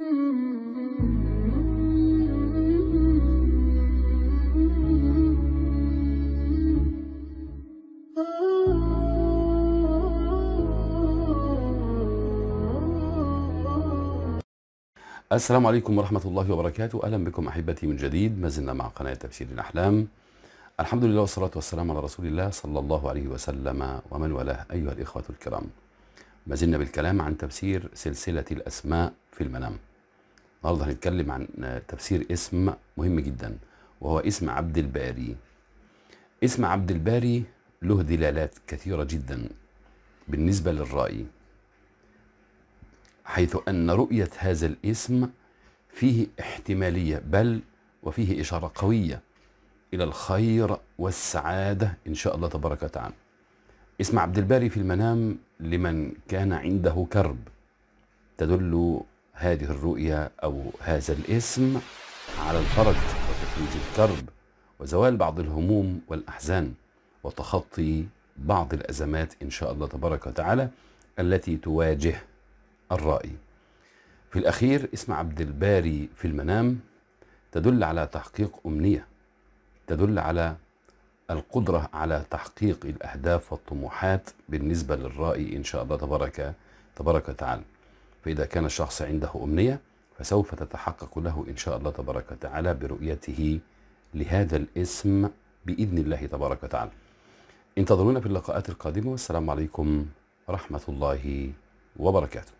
السلام عليكم ورحمة الله وبركاته أهلا بكم أحبتي من جديد ما زلنا مع قناة تفسير الأحلام الحمد لله والصلاة والسلام على رسول الله صلى الله عليه وسلم ومن والاه أيها الإخوة الكرام ما زلنا بالكلام عن تفسير سلسلة الأسماء في المنام النهارده هنتكلم عن تفسير اسم مهم جدا وهو اسم عبد الباري اسم عبد الباري له دلالات كثيرة جدا بالنسبة للرأي حيث أن رؤية هذا الاسم فيه احتمالية بل وفيه إشارة قوية إلى الخير والسعادة إن شاء الله تبارك وتعالى اسم عبد الباري في المنام لمن كان عنده كرب تدل هذه الرؤية أو هذا الاسم على الفرج وتفريج الكرب وزوال بعض الهموم والأحزان وتخطي بعض الأزمات إن شاء الله تبارك وتعالى التي تواجه الرأي في الأخير اسم عبد الباري في المنام تدل على تحقيق أمنية تدل على القدرة على تحقيق الأهداف والطموحات بالنسبة للرأي إن شاء الله تبارك تبارك وتعالى فإذا كان الشخص عنده أمنية فسوف تتحقق له إن شاء الله تبارك وتعالى برؤيته لهذا الاسم بإذن الله تبارك وتعالى انتظرونا في اللقاءات القادمة والسلام عليكم ورحمة الله وبركاته